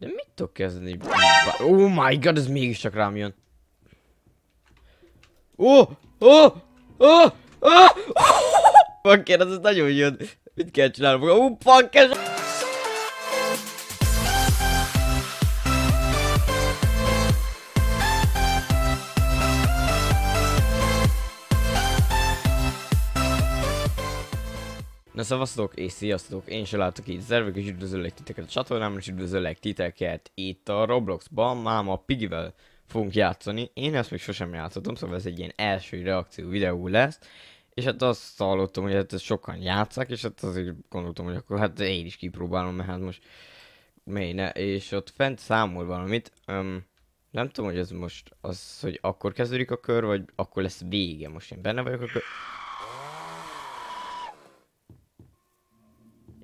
De mit tudok kezdeni? Oh my god, ez mégiscsak rám jön. Ó! Ó! Ó! Ó! Fucker, ez nagyon ó, Mit kell ó, Ó, fucker! szavaztok, és sziasztok, én se látok itt zervek, és üdvözöllek titeket a csatornámon, és üdvözöllek titeket itt a Robloxban, máma a Pigivel fogunk játszani, én ezt még sosem játszottam, szóval ez egy ilyen első reakció videó lesz, és hát azt hallottam, hogy hát ezt sokan játszák, és hát azért gondoltam, hogy akkor hát én is kipróbálom, mert hát most mely ne, és ott fent számol valamit, um, nem tudom, hogy ez most az, hogy akkor kezdődik a kör, vagy akkor lesz vége, most én benne vagyok a kör...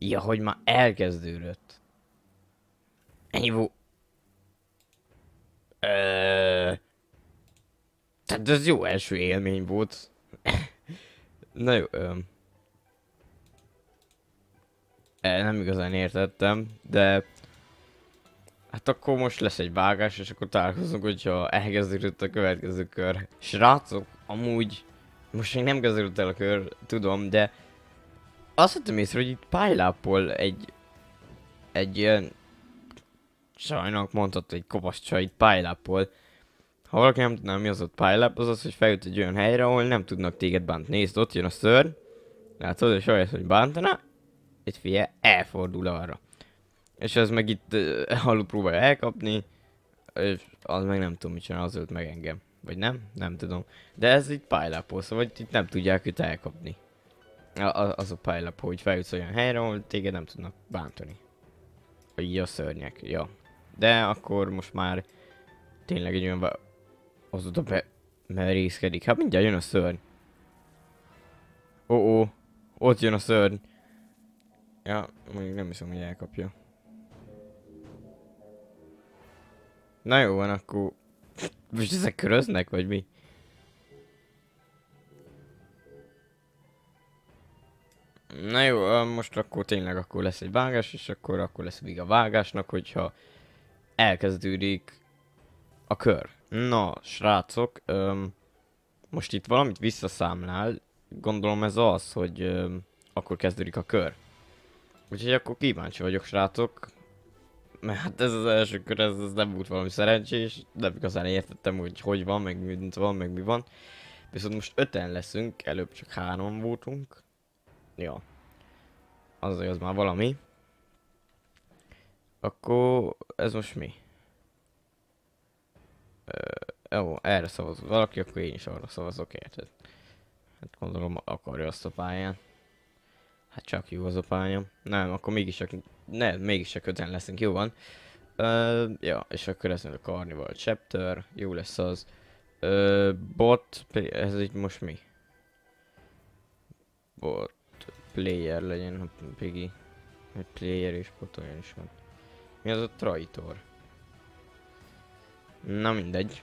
Ja, hogy már elkezdődött. Ennyi volt. Tehát ez jó első élmény volt. Na jó, Ö... E, nem igazán értettem, de... Hát akkor most lesz egy vágás, és akkor találkozunk, hogyha elkezdődött a következő kör. Srácok, amúgy... Most még nem kezdődött el a kör, tudom, de... Azt hittem észre, hogy itt pálylápol egy... Egy ilyen... Sajnak mondhatod, egy kopasz csaj itt pálylápol. Ha valaki nem tudná, mi az ott pylap, az az, hogy feljut egy olyan helyre, ahol nem tudnak téged bánt. Nézd, ott jön a szörny, látod, és olyat, hogy bántana, egy fie elfordul arra. És ez meg itt uh, eh, halú próbálja elkapni, és az meg nem tudom, mit csinál, az ölt meg engem. Vagy nem? Nem tudom. De ez itt pylapol, szóval itt nem tudják őt elkapni a, az a pálylap, hogy feljutsz olyan helyre, ahol téged nem tudnak bántani. Vagy így a szörnyek, ja. De akkor most már tényleg egy olyan oda be merészkedik. Hát mindjárt jön a szörny. Ó, oh, oh, ott jön a szörny. Ja, mondjuk nem hiszem, hogy elkapja. Na jó van, akkor... Most ezek köröznek, vagy mi? Na jó, most akkor tényleg akkor lesz egy vágás, és akkor, akkor lesz még a vágásnak, hogyha elkezdődik a kör. Na, srácok, öm, most itt valamit visszaszámlál, gondolom ez az, hogy öm, akkor kezdődik a kör. Úgyhogy akkor kíváncsi vagyok, srácok, mert hát ez az első kör, ez, ez nem volt valami szerencsés, nem igazán értettem, hogy hogy van, meg mi van, meg mi van. Viszont most öten leszünk, előbb csak három voltunk. Jó. Az, az már valami. Akkor ez most mi? Ö, jó, erre szavaz valaki, akkor én is arra szavazok, érted? Hát gondolom akarja azt a pályán. Hát csak jó az a pálya. Nem, akkor mégis csak, ne, mégis csak öten leszünk, jó van. Ö, ja, és akkor ez a Carnival Chapter, jó lesz az. Ö, bot, ez így most mi? Bot, player legyen, a Piggy. a player és potoljon is van. Mi az a traitor? Na mindegy.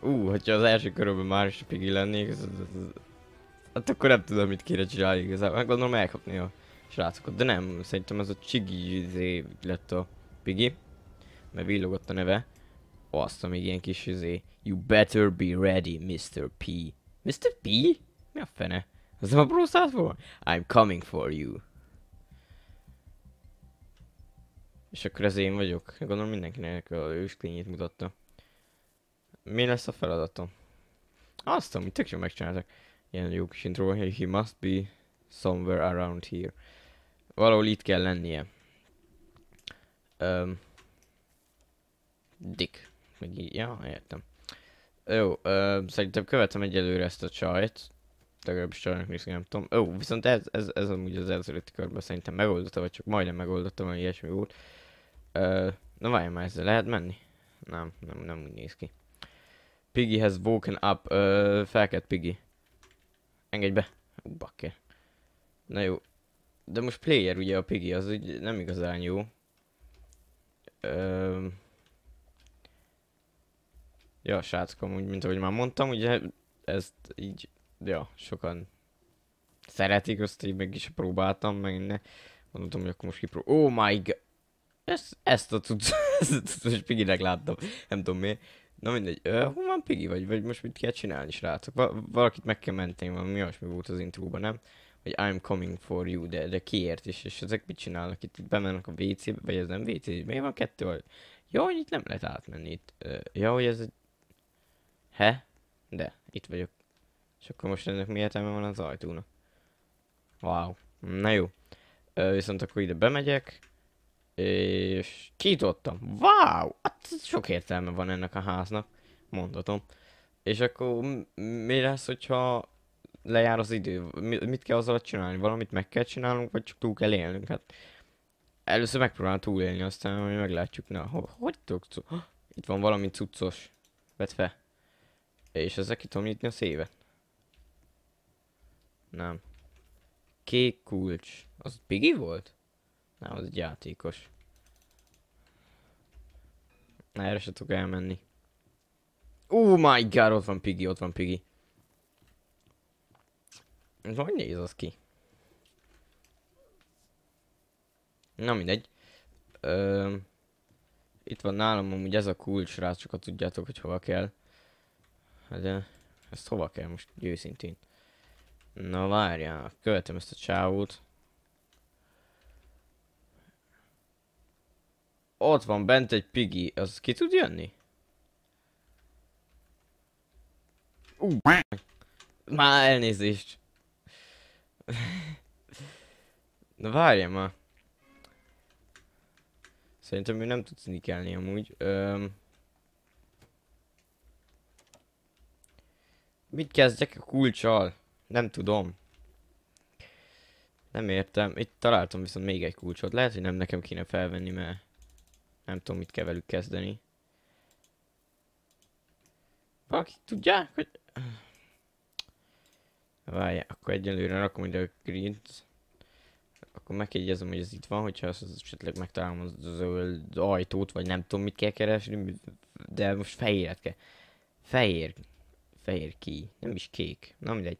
Ú, uh, hogyha az első körülben már is Piggy lennék, az, az, az, hát akkor nem tudom, mit kéne csinálni igazából. Meg hát gondolom elkapni a srácokat, de nem, szerintem ez a Csigi izé lett a Piggy, mert villogott a neve. Azt, még ilyen kis izé, you better be ready, Mr. P. Mr. P? Mi a fene? Ez a Bruce volt? I'm coming for you. És akkor ez én vagyok. Gondolom mindenkinek a ősklényét mutatta. Mi lesz a feladatom? Azt amit tök jól megcsináltak. Ilyen jó kis intro, hogy he must be somewhere around here. Valahol itt kell lennie. Um, Dick. Meg így, ja, értem. Jó, uh, szerintem követem egyelőre ezt a csajt legalábbis Csarnak nem tudom. Ó, viszont ez, ez, ez amúgy az előtti körben szerintem megoldotta, vagy csak majdnem megoldotta, vagy ilyesmi volt. Ö, na várjál már, ezzel lehet menni? Nem, nem, nem úgy néz ki. Piggy has woken up. Uh, felkelt Piggy. Engedj be. Ú, bakker. Na jó. De most player ugye a Piggy, az úgy nem igazán jó. Uh, ja, srácok, úgy, mint ahogy már mondtam, ugye ezt így ja, sokan szeretik, azt így meg is próbáltam, meg ne. Mondtam, hogy akkor most kipróbálom. Oh my god! Ezt, ezt a tudsz, ezt a piginek láttam. Nem tudom miért. Na mindegy, uh, hol van Pigi vagy? Vagy most mit kell csinálni, srácok? Va- valakit meg kell menteni, valami mi mi volt az intróban, nem? Hogy I'm coming for you, de, de kiért is, és ezek mit csinálnak? Itt bemennek a WC-be, vagy ez nem WC, miért van kettő? Vagy? Jó, hogy itt nem lehet átmenni itt. Uh, ja, hogy ez egy... He? De, itt vagyok. És akkor most ennek mi értelme van az ajtónak? Wow. Na jó. Ö, viszont akkor ide bemegyek. És kinyitottam. Wow! Hát sok értelme van ennek a háznak. Mondhatom. És akkor mi lesz, hogyha lejár az idő? Mit kell azzal csinálni? Valamit meg kell csinálnunk, vagy csak túl kell élnünk? Hát először megpróbálom túlélni, aztán hogy meglátjuk. Na, ho hogy tudok? Itt van valami cuccos. Vedd fel. És ezzel ki tudom nyitni a szévet. Nem. Kék kulcs. Az Piggy volt? Nem, az egy játékos. Na, erre se tudok elmenni. Oh my god, ott van Piggy, ott van Piggy. Ez hogy néz az ki? Na mindegy. Ö, itt van nálam amúgy ez a kulcs, csak a tudjátok, hogy hova kell. Hát, de ezt hova kell most győszintén. Na várjál, követem ezt a csávót. Ott van bent egy pigi, az ki tud jönni? Uh. Már elnézést. Na várjál már. Szerintem ő nem tud snikelni amúgy. Öm... Mit kezdjek a kulcsal? Nem tudom. Nem értem. Itt találtam viszont még egy kulcsot. Lehet, hogy nem nekem kéne felvenni, mert nem tudom, mit kell velük kezdeni. Valaki tudja? hogy... Várjál, akkor egyelőre rakom ide a green Akkor megjegyezem, hogy ez itt van, hogyha azt esetleg megtalálom az zöld ajtót, vagy nem tudom, mit kell keresni, de most fehéret kell. Fehér. Fehér ki, nem is kék. Na mindegy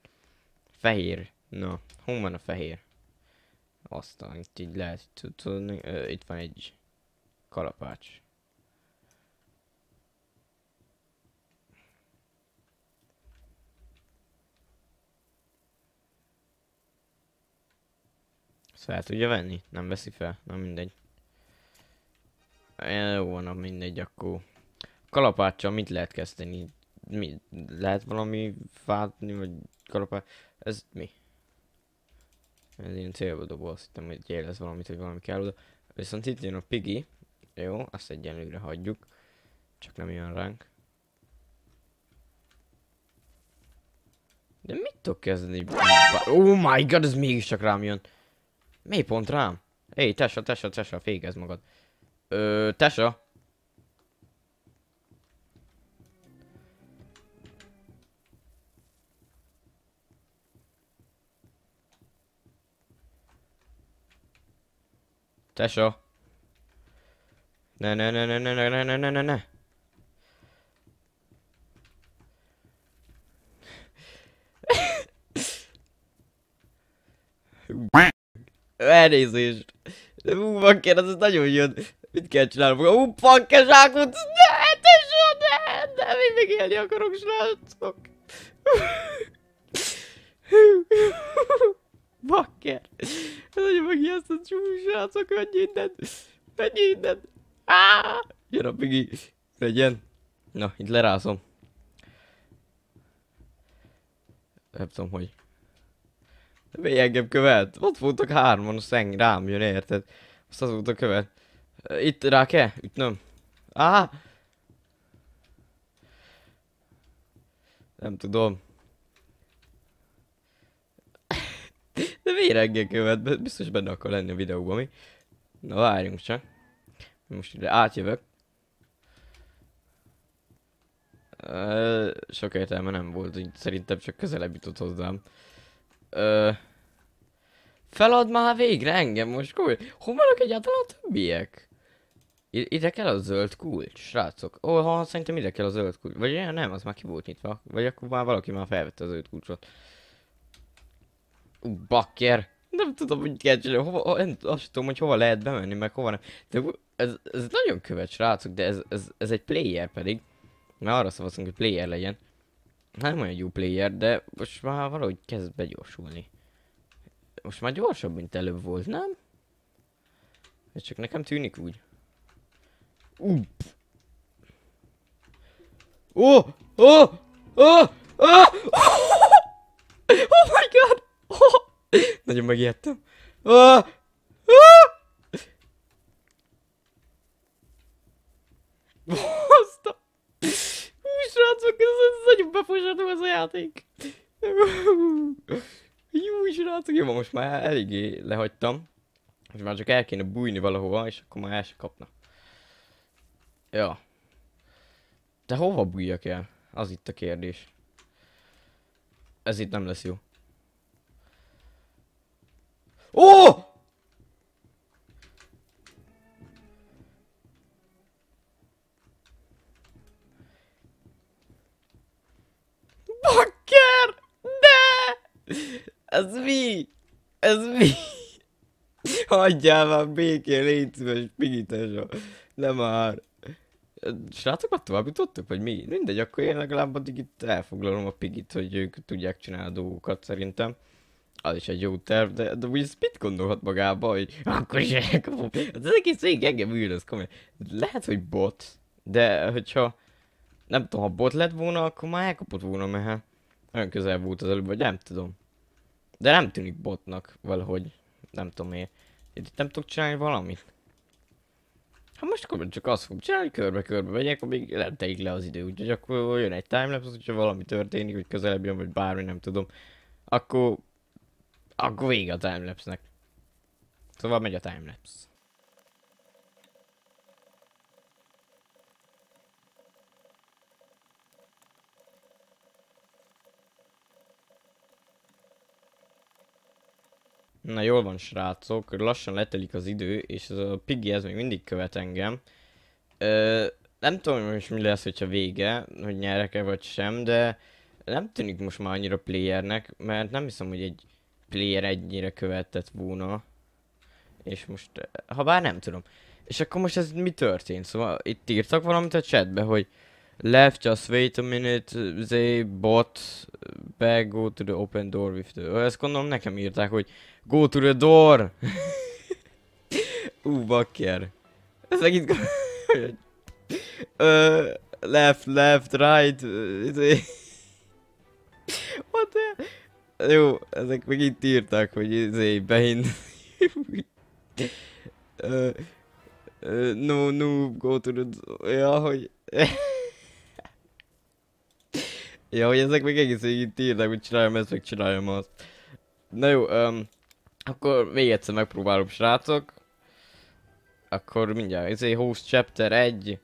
fehér. Na, hol van a fehér? Aztán itt így lehet tudni. itt van egy kalapács. Ezt fel tudja venni? Nem veszi fel? Na mindegy. Jó, van, mindegy, akkor... Kalapáccsal mit lehet kezdeni? Mi, lehet valami fátni, vagy kalapács? Ez mi? Ez ilyen célba dobó, azt hittem, hogy jelez valamit, hogy valami kell oda. Viszont itt jön a Piggy. Jó, azt egyenlőre hagyjuk. Csak nem jön ránk. De mit tudok kezdeni? Oh my god, ez mégiscsak rám jön. Mély pont rám? Éj, hey, Tesa, Tesa, Tesa, fékezd magad. Ö, Tesa, Tesó. Ne, ne, ne, ne, ne, ne, ne, ne, ne, ne. Elnézést. De hú, bakker, ez nagyon jön. Mit kell csinálnom? Hú, bakker, zsákot! Ne, tesó, ne! Ne, én még élni akarok, srácok. bakker. Nagyon megijesztett csúcsrácok, menj innen! Menj innen! Áááá! Jön a pigi! Legyen! Na, itt lerázom. Nem tudom, hogy... De még engem követ? Ott voltak hárman, aztán rám jön, érted? Azt azóta követ. Itt rá kell ütnöm. Á! Nem tudom. De véreggel követ, biztos benne akar lenni a videóban, mi? Na várjunk csak. Most ide átjövök. sok értelme nem volt, így szerintem csak közelebb jutott hozzám. felad már végre engem most, komoly. Hol vannak egyáltalán a többiek? ide kell a zöld kulcs, srácok. Ó, oh, ha, szerintem ide kell a zöld kulcs. Vagy nem, az már ki volt nyitva. Vagy akkor már valaki már felvette a zöld kulcsot. Bakker. Nem tudom, hogy kell csinálni, hova, nem, azt tudom, hogy hova lehet bemenni, meg hova nem. De ez, ez nagyon követ, srácok, de ez, ez, ez egy player pedig. Mert arra szavazunk, hogy player legyen. Hát nem olyan jó player, de most már valahogy kezd begyorsulni. Most már gyorsabb, mint előbb volt, nem? Ez csak nekem tűnik úgy. Upp. Ó! Ó! Ó! Ó! Ó! Nagyon megijedtem. Ah! Ah! Hú, srácok, ez, ez nagyon befosató ez a játék. Jó, srácok, jó, most már eléggé lehagytam. Most már csak el kéne bújni valahova, és akkor már el se kapna. Ja. De hova bújjak el? Az itt a kérdés. Ez itt nem lesz jó. Ó! Bakker! Ne! Ez mi? Ez mi? Hagyjál már békén, légy szíves, pigitesa. De már. Srácokat tovább jutottuk, vagy mi? Mindegy, akkor én legalább addig itt elfoglalom a pigit, hogy ők tudják csinálni a dolgokat szerintem az is egy jó terv, de, de ezt mit gondolhat magába, hogy akkor is elkapom. Az egész végig engem űröz, komolyan. Lehet, hogy bot, de hogyha nem tudom, ha bot lett volna, akkor már elkapott volna, mert hát olyan közel volt az előbb, vagy nem tudom. De nem tűnik botnak valahogy, nem tudom miért. Itt nem tudok csinálni valamit. Ha hát most akkor csak azt fogom csinálni, körbe-körbe megyek, amíg nem teik le az idő, úgyhogy akkor jön egy timelapse, hogyha valami történik, hogy közelebb jön, vagy bármi, nem tudom. Akkor akkor vége a timelapse-nek. Szóval megy a timelapse. Na jól van srácok, lassan letelik az idő, és ez a Piggy ez még mindig követ engem. Ö, nem tudom hogy most mi lesz, hogyha vége, hogy nyerek-e vagy sem, de nem tűnik most már annyira playernek, mert nem hiszem, hogy egy player egynyire követett volna. És most, ha bár nem tudom. És akkor most ez mi történt? Szóval itt írtak valamit a chatbe, hogy left, just wait a minute, they bot, back, go to the open door with the... Ezt gondolom nekem írták, hogy go to the door! Ú, bakker. Ez megint... Ö, left, left, right... What the... Jó, ezek meg itt írták, hogy izé, behind... no, no, go to the... Ja, hogy... ja, hogy ezek meg egész itt írták, hogy csináljam ezt, meg csináljam azt. Na jó, um, akkor még egyszer megpróbálom, srácok. Akkor mindjárt, izé, host chapter 1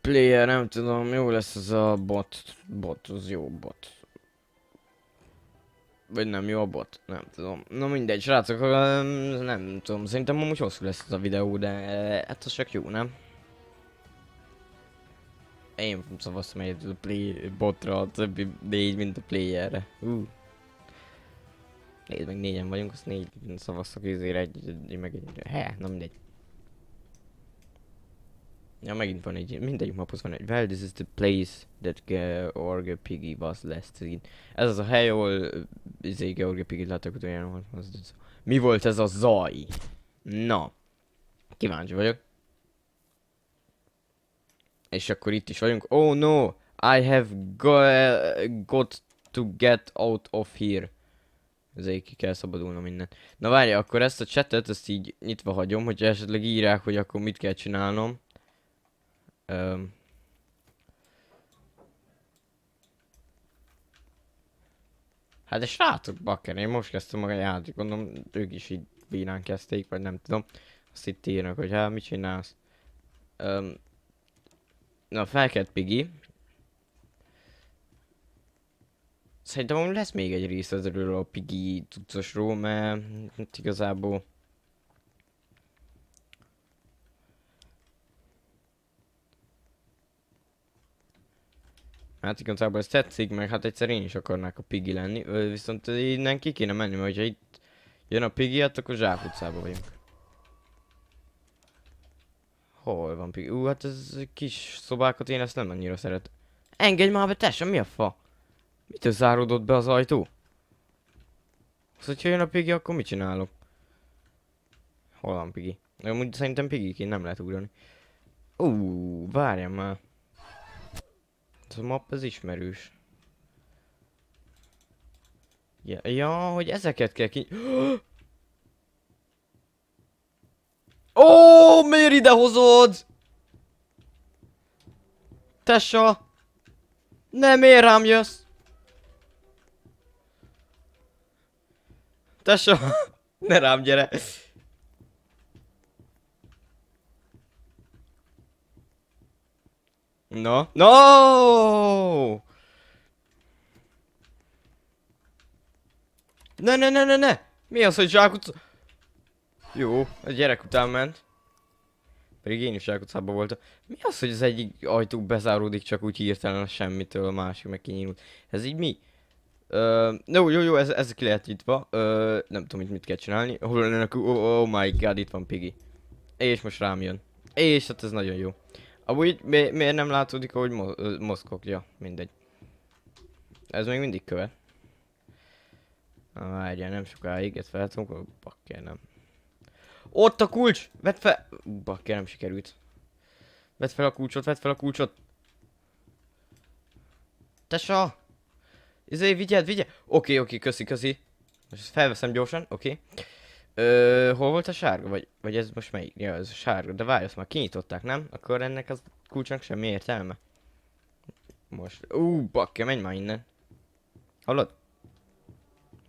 player, nem tudom, jó lesz ez a bot, bot, az jó bot. Vagy nem jó a bot? Nem tudom. Na mindegy, srácok, nem tudom. Szerintem amúgy hosszú lesz ez a videó, de eh, hát az csak jó, nem? Én szavaztam egy a play botra, a többi négy, mint a playerre. Uh. Nézd meg, négyen vagyunk, azt négy szavaztak ezért egy, egy, egy, meg egy, he, na mindegy. Ja, megint van egy, mindegyik maphoz van egy well, this is the place that George Piggy was last seen. Ez az a hely, ahol izé George Piggy láttak utoljára. Mi volt ez a zaj? Na, kíváncsi vagyok. És akkor itt is vagyunk. Oh no, I have go got to get out of here. Ezért ki kell szabadulnom innen. Na várja, akkor ezt a chatet, ezt így nyitva hagyom, hogyha esetleg írják, hogy akkor mit kell csinálnom. Um, hát de srácok, bakker, én most kezdtem maga játék, gondolom ők is így bírán kezdték, vagy nem tudom. Azt itt írnak, hogy hát mit csinálsz. Um, na, felkelt Piggy. Szerintem lesz még egy rész ezről a Piggy cuccosról, mert hát igazából Hát igazából ez tetszik, meg hát egyszer én is akarnák a Piggy lenni, viszont innen ki kéne menni, mert ha itt jön a Piggy, hát akkor Zsák utcába vagyunk. Hol van Piggy? Ú, hát ez kis szobákat én ezt nem annyira szeret. Engedj már be, tesem, mi a fa? Mitől záródott be az ajtó? Az, hogyha jön a Piggy, akkor mit csinálok? Hol van Piggy? Amúgy szerintem Piggy nem lehet ugrani. Ú, várjam már. Ez a map, ez ismerős. Ja, ja hogy ezeket kell ki... Ó, oh, miért idehozod? Tessa! Nem, miért rám jössz? Tessa! ne rám gyere! No. No! Ne, ne, ne, ne, ne! Mi az, hogy zsákutc... Jó, a gyerek után ment. Pedig én is zsákutcában voltam. Mi az, hogy az egyik ajtó bezáródik csak úgy hirtelen semmitől, a másik meg kinyílt? Ez így mi? Ö, jó, jó, jó, ez, ez ki lehet nyitva. Ö, nem tudom, hogy mit kell csinálni. Hol lennek? Oh, oh my god, itt van Piggy. És most rám jön. És hát ez nagyon jó. Amúgy mi miért nem látszódik, ahogy mo mozgok? Ja, mindegy. Ez még mindig követ. Na várjál, nem sokáig, ezt feltunk, bakker nem. Ott a kulcs! Vedd fel! Bakker nem sikerült. Vedd fel a kulcsot, vedd fel a kulcsot! Tesa! Izé, vigyed, vigyed! Oké, okay, oké, okay, köszi, köszi. Most ezt felveszem gyorsan, oké. Okay. Ö, hol volt a sárga? Vagy, vagy ez most melyik? Ja, ez a sárga. De várj, azt már kinyitották, nem? Akkor ennek az kulcsnak semmi értelme. Most. Ú, bakke, menj már innen. Hallod?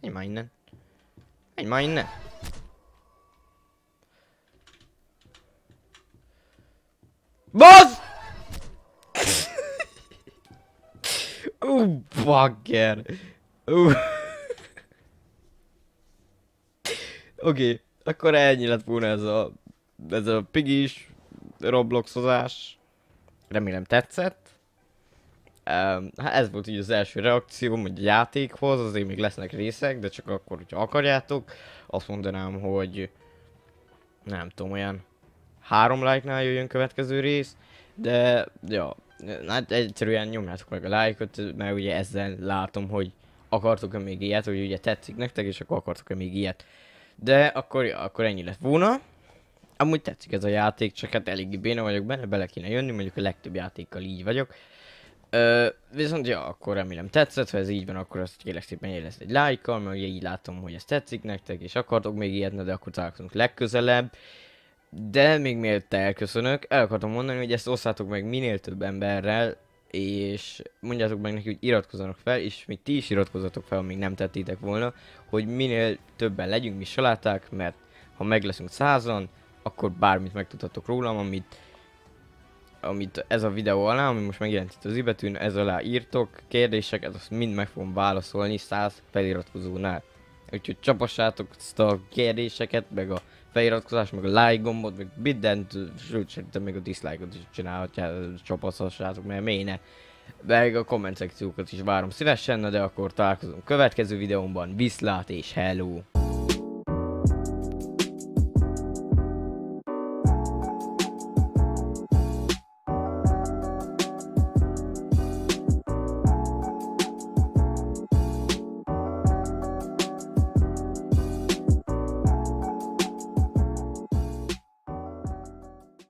Menj már innen. Menj már innen. BASZ! Ú, bakker. Ú. Oké, okay, akkor ennyi lett volna ez a, ez a pigis robloxozás. Remélem tetszett. Um, hát ez volt így az első reakcióm, hogy a játékhoz, azért még lesznek részek, de csak akkor, hogyha akarjátok. Azt mondanám, hogy nem tudom, olyan három like-nál jöjjön következő rész, de ja, hát egyszerűen nyomjátok meg a lájkot, mert ugye ezzel látom, hogy akartok-e még ilyet, hogy ugye tetszik nektek, és akkor akartok-e még ilyet. De akkor, ja, akkor ennyi lett volna. Amúgy tetszik ez a játék, csak hát eléggé béna vagyok benne, bele kéne jönni, mondjuk a legtöbb játékkal így vagyok. Ö, viszont ja, akkor remélem tetszett, ha ez így van, akkor azt kérlek szépen jelezd egy lájkkal, mert ugye így látom, hogy ez tetszik nektek, és akartok még ilyet, de akkor találkozunk legközelebb. De még mielőtt elköszönök, el akartam mondani, hogy ezt osszátok meg minél több emberrel, és mondjátok meg neki, hogy iratkozzanak fel, és még ti is iratkozzatok fel, amíg nem tettétek volna, hogy minél többen legyünk mi saláták, mert ha meg leszünk százan, akkor bármit megtudhatok rólam, amit, amit ez a videó alá, ami most megjelent itt az ibetűn, ez alá írtok, kérdések, azt mind meg fogom válaszolni száz feliratkozónál. Úgyhogy csapassátok ezt a kérdéseket, meg a feliratkozás, meg a like gombot, meg mindent, sőt szerintem még a dislike-ot is csinálhatjátok, csapaszhassátok, mert miért ne. Meg a komment szekciókat is várom szívesen, de akkor találkozunk következő videómban, viszlát és hello!